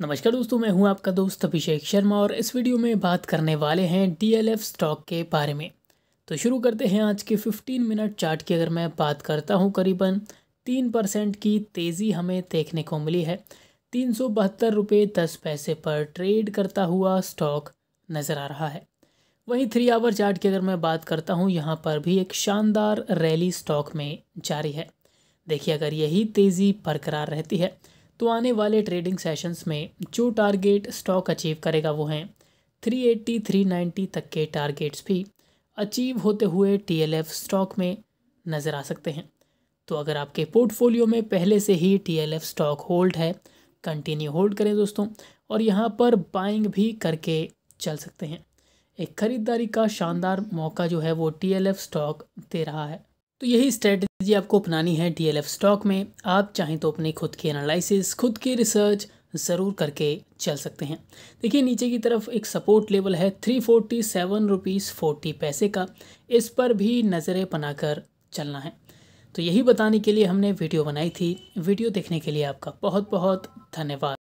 नमस्कार दोस्तों मैं हूं आपका दोस्त अभिषेक शर्मा और इस वीडियो में बात करने वाले हैं डीएलएफ स्टॉक के बारे में तो शुरू करते हैं आज के 15 मिनट चार्ट की अगर मैं बात करता हूं करीबन तीन परसेंट की तेज़ी हमें देखने को मिली है तीन सौ बहत्तर रुपये दस पैसे पर ट्रेड करता हुआ स्टॉक नज़र आ रहा है वहीं थ्री आवर चार्ट की अगर मैं बात करता हूँ यहाँ पर भी एक शानदार रैली स्टॉक में जारी है देखिए अगर यही तेज़ी बरकरार रहती है तो आने वाले ट्रेडिंग सेशंस में जो टारगेट स्टॉक अचीव करेगा वो हैं 380, 390 तक के टारगेट्स भी अचीव होते हुए एफ़ स्टॉक में नज़र आ सकते हैं तो अगर आपके पोर्टफोलियो में पहले से ही एफ़ स्टॉक होल्ड है कंटिन्यू होल्ड करें दोस्तों और यहाँ पर बाइंग भी करके चल सकते हैं एक ख़रीदारी का शानदार मौका जो है वो एफ़ स्टॉक दे रहा है तो यही स्ट्रेटजी आपको अपनानी है डी स्टॉक में आप चाहें तो अपने खुद के एनालिसिस खुद की रिसर्च ज़रूर करके चल सकते हैं देखिए नीचे की तरफ एक सपोर्ट लेवल है three forty seven rupees forty पैसे का इस पर भी नज़रें बनाकर चलना है तो यही बताने के लिए हमने वीडियो बनाई थी वीडियो देखने के लिए आपका बहुत बहुत धन्यवाद